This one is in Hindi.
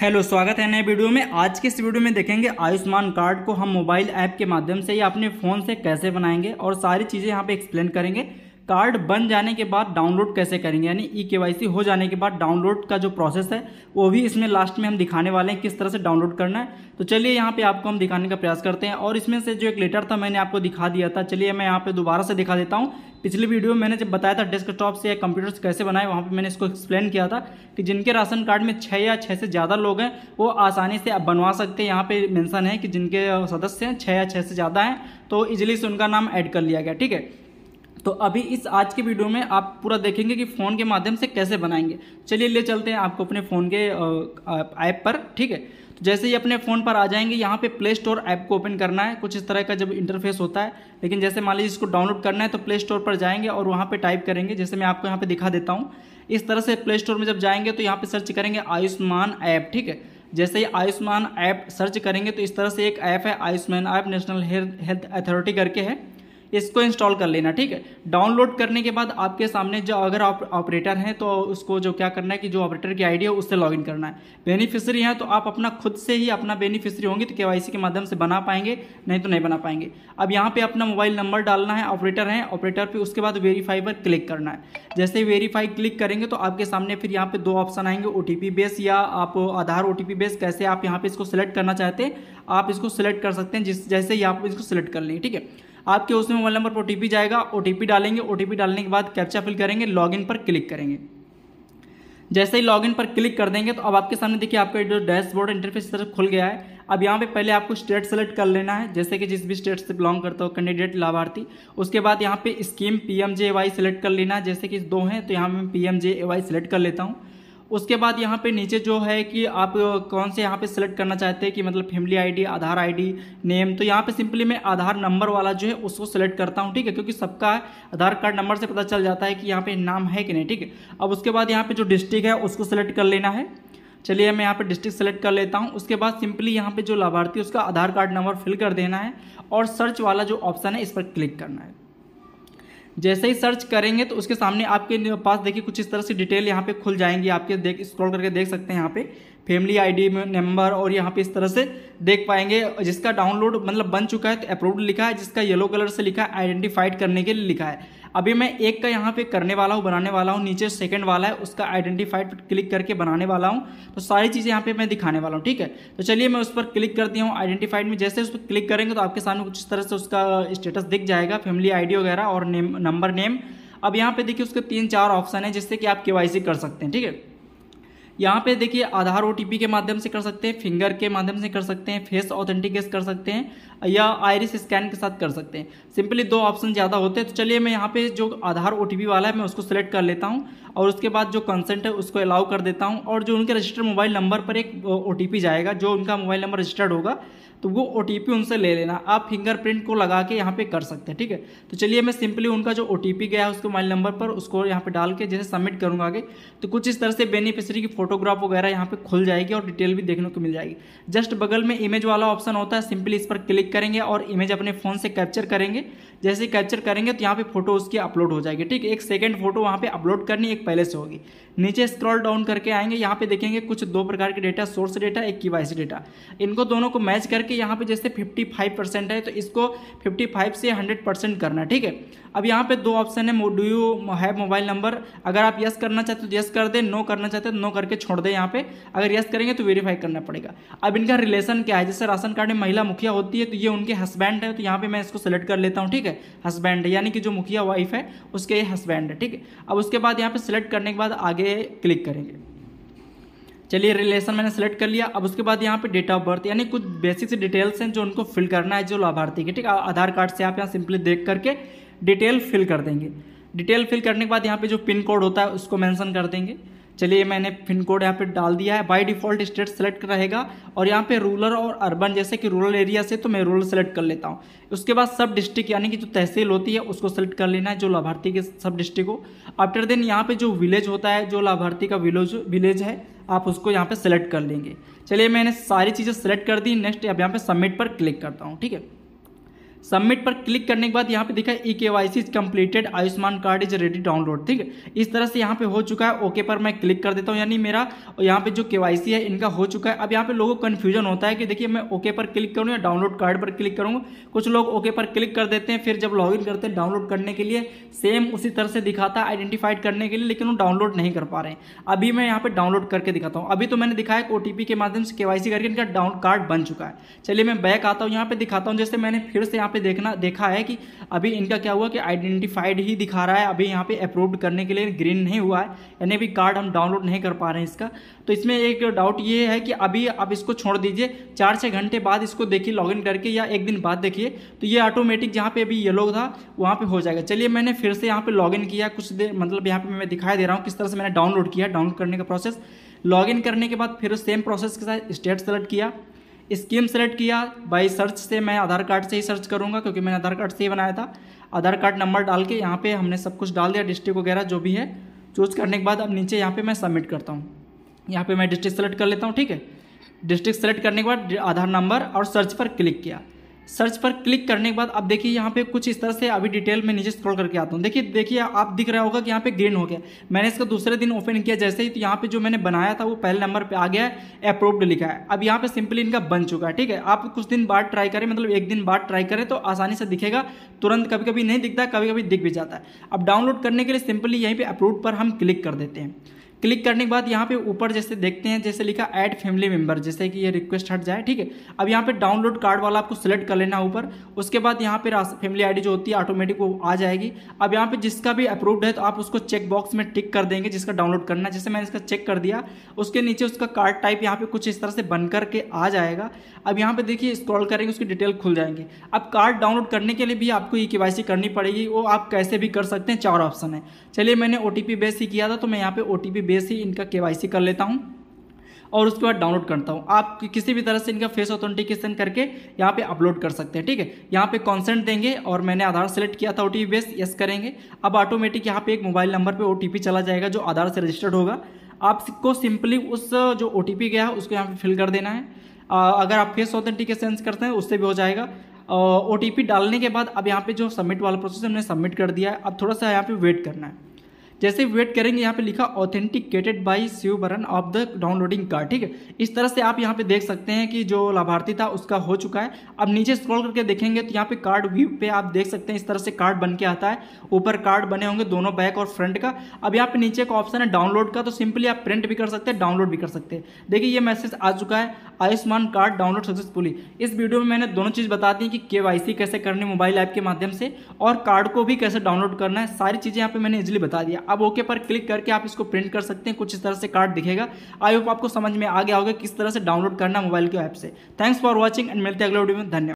हेलो स्वागत है नए वीडियो में आज के इस वीडियो में देखेंगे आयुष्मान कार्ड को हम मोबाइल ऐप के माध्यम से या अपने फ़ोन से कैसे बनाएंगे और सारी चीज़ें यहाँ पे एक्सप्लेन करेंगे कार्ड बन जाने के बाद डाउनलोड कैसे करेंगे यानी ई e के हो जाने के बाद डाउनलोड का जो प्रोसेस है वो भी इसमें लास्ट में हम दिखाने वाले हैं किस तरह से डाउनलोड करना है तो चलिए यहाँ पे आपको हम दिखाने का प्रयास करते हैं और इसमें से जो एक लेटर था मैंने आपको दिखा दिया था चलिए मैं यहाँ पे दोबारा से दिखा देता हूँ पिछली वीडियो में मैंने जब बताया था डेस्कटॉप से या कंप्यूटर से कैसे बनाए वहाँ पर मैंने इसको एक्सप्लेन किया था कि जिनके राशन कार्ड में छः या छः से ज़्यादा लोग हैं वो आसानी से आप बनवा सकते हैं यहाँ पर मैंसन है कि जिनके सदस्य हैं छः या छः से ज़्यादा हैं तो इजिली से उनका नाम ऐड कर लिया गया ठीक है तो अभी इस आज के वीडियो में आप पूरा देखेंगे कि फ़ोन के माध्यम से कैसे बनाएंगे चलिए ले चलते हैं आपको अपने फ़ोन के ऐप पर ठीक है तो जैसे ही अपने फ़ोन पर आ जाएंगे यहाँ पे प्ले स्टोर ऐप को ओपन करना है कुछ इस तरह का जब इंटरफेस होता है लेकिन जैसे मान लीजिए इसको डाउनलोड करना है तो प्ले स्टोर पर जाएंगे और वहाँ पे टाइप करेंगे जैसे मैं आपको यहाँ पे दिखा देता हूँ इस तरह से प्ले स्टोर में जब जाएंगे तो यहाँ पे सर्च करेंगे आयुष्मान ऐप ठीक है जैसे ही आयुष्मान ऐप सर्च करेंगे तो इस तरह से एक ऐप है Ayushman app National Health Authority करके है इसको इंस्टॉल कर लेना ठीक है डाउनलोड करने के बाद आपके सामने जो अगर आप ऑपरेटर हैं तो उसको जो क्या करना है कि जो ऑपरेटर की आईडी है उससे लॉगिन करना है बेनिफिशियरी हैं तो आप अपना खुद से ही अपना बेनिफिशियरी होंगे तो के के माध्यम से बना पाएंगे नहीं तो नहीं बना पाएंगे अब यहाँ पर अपना मोबाइल नंबर डालना है ऑपरेटर है ऑपरेटर पर उसके बाद वेरीफाई पर क्लिक करना है जैसे वेरीफाई क्लिक करेंगे तो आपके सामने फिर यहाँ पर दो ऑप्शन आएंगे ओ बेस या आप आधार ओ बेस कैसे आप यहाँ पर इसको सिलेक्ट करना चाहते हैं आप इसको सिलेक्ट कर सकते हैं जिस जैसे ही आप इसको सिलेक्ट कर लेंगे ठीक है आपके उसमें मोबाइल नंबर पर ओटीपी जाएगा ओ डालेंगे ओ डालने के बाद कैप्चा फिल करेंगे लॉगिन पर क्लिक करेंगे जैसे ही लॉगिन पर क्लिक कर देंगे तो अब आपके सामने देखिए आपका जो डैशबोर्ड इंटरफेस तरफ खुल गया है अब यहाँ पे पहले आपको स्टेट सेलेक्ट कर लेना है जैसे कि जिस भी स्टेट से बिलोंग करता हो कैंडिडेट लाभार्थी उसके बाद यहाँ पे स्कीम पी एम सेलेक्ट कर लेना है जैसे कि दो हैं तो यहाँ मैं पी एम सेलेक्ट कर लेता हूँ उसके बाद यहाँ पे नीचे जो है कि आप कौन से यहाँ पे सेलेक्ट करना चाहते हैं कि मतलब family ID Aadhaar ID name तो यहाँ पे सिंपली मैं आधार नंबर वाला जो है उसको सेलेक्ट करता हूँ ठीक है क्योंकि सबका आधार कार्ड नंबर से पता चल जाता है कि यहाँ पे नाम है कि नहीं ठीक है अब उसके बाद यहाँ पे जो डिस्ट्रिक्ट है उसको सेलेक्ट कर लेना है चलिए मैं यहाँ पे डिस्ट्रिक्ट सेलेक्ट कर लेता हूँ उसके बाद सिंपली यहाँ पे जो लाभार्थी उसका आधार कार्ड नंबर फिल कर देना है और सर्च वाला जो ऑप्शन है इस पर क्लिक करना है जैसे ही सर्च करेंगे तो उसके सामने आपके पास देखिए कुछ इस तरह से डिटेल यहाँ पे खुल जाएंगी आपके देख स्क्रॉल करके देख सकते हैं यहाँ पे फैमिली आईडी नंबर और यहाँ पे इस तरह से देख पाएंगे जिसका डाउनलोड मतलब बन चुका है तो अप्रूव्ड लिखा है जिसका येलो कलर से लिखा है आइडेंटिफाइड करने के लिए लिखा है अभी मैं एक का यहाँ पे करने वाला हूँ बनाने वाला हूँ नीचे सेकंड वाला है उसका आइडेंटिफाइड क्लिक करके बनाने वाला हूँ तो सारी चीज़ें यहाँ पे मैं दिखाने वाला हूँ ठीक है तो चलिए मैं उस पर क्लिक करती हूँ आइडेंटिफाइड में जैसे उस पर क्लिक करेंगे तो आपके सामने कुछ तरह से उसका स्टेटस दिख जाएगा फैमिली आई वगैरह और नेम नंबर नेम अब यहाँ पे देखिए उसके तीन चार ऑप्शन है जिससे कि आप के कर सकते हैं ठीक है यहाँ पे देखिए आधार ओ के माध्यम से कर सकते हैं फिंगर के माध्यम से कर सकते हैं फेस ऑथेंटिकेस कर सकते हैं या आयरिस स्कैन के साथ कर सकते हैं सिंपली दो ऑप्शन ज़्यादा होते हैं तो चलिए मैं यहाँ पे जो आधार ओ वाला है मैं उसको सिलेक्ट कर लेता हूँ और उसके बाद जो कंसेंट है उसको अलाउ कर देता हूँ और जो उनके रजिस्टर्ड मोबाइल नंबर पर एक ओ जाएगा जो उनका मोबाइल नंबर रजिस्टर्ड होगा तो वो ओ उनसे ले लेना आप फिंगरप्रिंट को लगा के यहाँ पे कर सकते हैं ठीक है तो चलिए मैं सिंपली उनका जो ओ गया है उसके मोबाइल नंबर पर उसको यहाँ पे डाल के जैसे सबमिट करूँगा आगे तो कुछ इस तरह से बेनिफिशरी की फोटोग्राफ वगैरह यहाँ पे खुल जाएगी और डिटेल भी देखने को मिल जाएगी जस्ट बगल में इमेज वाला ऑप्शन होता है सिंपली इस पर क्लिक करेंगे और इमेज अपने फ़ोन से कैप्चर करेंगे जैसे कैप्चर करेंगे तो यहाँ पे फोटो उसकी अपलोड हो जाएगी ठीक एक सेकेंड फोटो वहाँ पे अपलोड करनी एक पहले से होगी नीचे स्क्रॉल डाउन करके आएंगे यहाँ पे देखेंगे कुछ दो प्रकार के डेटा सोर्स डेटा एक की डेटा इनको दोनों को मैच करके यहाँ पे जैसे फिफ्टी परसेंट है तो इसको फिफ्टी से हंड्रेड परसेंट करना ठीक है अब यहाँ पे दो ऑप्शन है do you have mobile number अगर आप यस करना चाहते हो तो यस कर दे नो करना चाहते तो नो करके छोड़ दे यहाँ पे अगर यस करेंगे तो वेरीफाई करना पड़ेगा अब इनका रिलेशन क्या है जैसे राशन कार्ड में महिला मुखिया होती है तो ये उनके हस्बैंड है तो यहाँ पे मैं इसको सेलेक्ट कर लेता हूँ ठीक है हस्बैंड यानी कि जो मुखिया वाइफ है उसके ये हस्बैंड है ठीक है अब उसके बाद यहाँ पे सिलेक्ट करने के बाद आगे क्लिक करेंगे चलिए रिलेशन मैंने सेलेक्ट कर लिया अब उसके बाद यहाँ पे डेट ऑफ बर्थ यानी कुछ बेसिक से डिटेल्स हैं जो उनको फिल करना है जो लाभार्थी के ठीक है आधार कार्ड से आप यहाँ सिंपली देख करके डिटेल फिल कर देंगे डिटेल फिल करने के बाद यहाँ पे जो पिन कोड होता है उसको मेंशन कर देंगे चलिए मैंने पिन कोड यहाँ पे डाल दिया है बाय डिफ़ॉल्ट स्टेट सेलेक्ट रहेगा और यहाँ पे रूरल और अर्बन जैसे कि रूरल एरिया से तो मैं रूरल सेलेक्ट कर लेता हूँ उसके बाद सब डिस्ट्रिक्ट यानी कि जो तहसील होती है उसको सेलेक्ट कर लेना है जो लाभार्थी के सब डिस्ट्रिक्ट हो आफ्टर देन यहाँ पे जो विलेज होता है जो लाभार्थी का विलेज विलेज है आप उसको यहाँ पर सेलेक्ट कर लेंगे चलिए मैंने सारी चीज़ें सेलेक्ट कर दी नेक्स्ट अब यहाँ पर सबमिट पर क्लिक करता हूँ ठीक है सबमिट पर क्लिक करने के बाद यहाँ पे देखा E K Y C is completed Ayushman card is ready download ठीक है इस तरह से यहाँ पे हो चुका है ओके पर मैं क्लिक कर देता हूँ यानी मेरा यहाँ पे जो के वाई सी है इनका हो चुका है अब यहाँ पे लोगों को कन्फ्यूजन होता है कि देखिए मैं ओके पर क्लिक करूँ या डाउनलोड कार्ड पर क्लिक करूँगा कुछ लोग ओके पर क्लिक कर देते हैं फिर जब इन करते हैं डाउनलोड करने के लिए सेम उसी तरह से दिखाता है आइडेंटिफाइड करने के लिए लेकिन वो डाउनलोड नहीं कर पा रहे हैं अभी मैं यहाँ पर डाउनलोड करके दिखाता हूँ अभी तो मैंने दिखाया ओ टी के माध्यम से के करके इनका डाउन कार्ड बन चुका है चलिए मैं बैक आता हूँ यहाँ पर दिखाता हूँ जैसे मैंने फिर से यहाँ पे देखना देखा है कि अभी इनका क्या हुआ कि आइडेंटिफाइड ही दिखा रहा है अभी यहाँ पे अप्रूव्ड करने के लिए ग्रीन नहीं हुआ है यानी अभी कार्ड हम डाउनलोड नहीं कर पा रहे हैं इसका तो इसमें एक डाउट ये है कि अभी आप इसको छोड़ दीजिए चार छः घंटे बाद इसको देखिए लॉग करके या एक दिन बाद देखिए तो ये ऑटोमेटिक जहाँ पर अभी येलो था वहाँ पर हो जाएगा चलिए मैंने फिर से यहाँ पर लॉग किया कुछ देर मतलब यहाँ पर मैं दिखाई दे रहा हूँ किस तरह से मैंने डाउनलोड किया डाउनलोड करने का प्रोसेस लॉग करने के बाद फिर सेम प्रोसेस के साथ स्टेट सेलेक्ट किया स्कीम सेलेक्ट किया बाई सर्च से मैं आधार कार्ड से ही सर्च करूँगा क्योंकि मैंने आधार कार्ड से ही बनाया था आधार कार्ड नंबर डाल के यहाँ पे हमने सब कुछ डाल दिया डिस्ट्रिक्ट वगैरह जो भी है चूज करने के बाद अब नीचे यहाँ पे मैं सबमिट करता हूँ यहाँ पे मैं डिस्ट्रिक्ट सेलेक्ट कर लेता हूँ ठीक है डिस्ट्रिक्ट सेलेक्ट करने के बाद आधार नंबर और सर्च पर क्लिक किया सर्च पर क्लिक करने के बाद अब देखिए यहाँ पे कुछ इस तरह से अभी डिटेल में नीचे स्क्रॉल करके आता हूँ देखिए देखिए आप दिख रहा होगा कि यहाँ पे ग्रीन हो गया मैंने इसका दूसरे दिन ओपन किया जैसे ही तो यहाँ पे जो मैंने बनाया था वो पहले नंबर पे आ गया है अप्रूव्ड लिखा है अब यहाँ पे सिंपली इनका बन चुका है ठीक है आप कुछ दिन बाद ट्राई करें मतलब एक दिन बाद ट्राई करें तो आसानी से दिखेगा तुरंत कभी कभी नहीं दिखता कभी कभी दिख भी जाता है अब डाउनलोड करने के लिए सिंपली यहीं पर अप्रूव पर हम क्लिक कर देते हैं क्लिक करने के बाद यहाँ पे ऊपर जैसे देखते हैं जैसे लिखा ऐड फैमिली मेम्बर जैसे कि ये रिक्वेस्ट हट जाए ठीक है अब यहाँ पे डाउनलोड कार्ड वाला आपको सेलेक्ट कर लेना ऊपर उसके बाद यहाँ पे फैमिली आईडी जो होती है ऑटोमेटिक वो आ जाएगी अब यहाँ पे जिसका भी अप्रूव्ड है तो आप उसको चेक बॉक्स में टिक कर देंगे जिसका डाउनलोड करना जैसे मैंने इसका चेक कर दिया उसके नीचे उसका कार्ड टाइप यहाँ पे कुछ इस तरह से बन करके आ जाएगा अब यहाँ पे देखिए स्क्रॉल करेंगे उसकी डिटेल खुल जाएंगे अब कार्ड डाउनलोड करने के लिए भी आपको ई के करनी पड़ेगी वो आप कैसे भी कर सकते हैं चार ऑप्शन है चलिए मैंने ओ बेस ही किया था तो मैं यहाँ पे ओ टी बेस ही इनका के कर लेता हूँ और उसके बाद डाउनलोड करता हूँ आप किसी भी तरह से इनका फेस ऑथेंटिकेशन करके यहाँ पे अपलोड कर सकते हैं ठीक है यहाँ पे कॉन्सेंट देंगे और मैंने आधार सेलेक्ट किया था ओ बेस यस करेंगे अब ऑटोमेटिक यहाँ पे एक मोबाइल नंबर पे ओ चला जाएगा जो आधार से रजिस्टर्ड होगा आपको सिंपली उस जो ओ गया है उसको यहाँ पर फिल कर देना है आ, अगर आप फेस ऑथेंटिकेशन करते हैं उससे भी हो जाएगा ओ डालने के बाद अब यहाँ पर जो सबमिट वाला प्रोसेस हमने सबमिट कर दिया है अब थोड़ा सा यहाँ पर वेट करना है जैसे वेट करेंगे यहाँ पे लिखा ऑथेंटिकेटेड बाई शिव बरन ऑफ द डाउनलोडिंग कार्ड ठीक है इस तरह से आप यहाँ पे देख सकते हैं कि जो लाभार्थी था उसका हो चुका है अब नीचे स्क्रॉल करके देखेंगे तो यहाँ पे कार्ड व्यू पे आप देख सकते हैं इस तरह से कार्ड बन के आता है ऊपर कार्ड बने होंगे दोनों बैक और फ्रंट का अब यहाँ पे नीचे एक ऑप्शन है डाउनलोड का तो सिंपली आप प्रिंट भी कर सकते हैं डाउनलोड भी कर सकते हैं देखिए ये मैसेज आ चुका है आयुष्मान कार्ड डाउनलोड सक्सेसफुली इस वीडियो में मैंने दोनों चीज़ बता दी कि के कैसे करनी मोबाइल ऐप के माध्यम से और कार्ड को भी कैसे डाउनलोड करना है सारी चीज़ें यहाँ पे मैंने इजिली बता दिया अब ओके पर क्लिक करके आप इसको प्रिंट कर सकते हैं कुछ इस तरह से कार्ड दिखेगा आई होप आपको समझ में आ गया होगा किस तरह से डाउनलोड करना मोबाइल के ऐप से थैंक्स फॉर वॉचिंग एंड मिलते हैं अगले वीडियो में धन्यवाद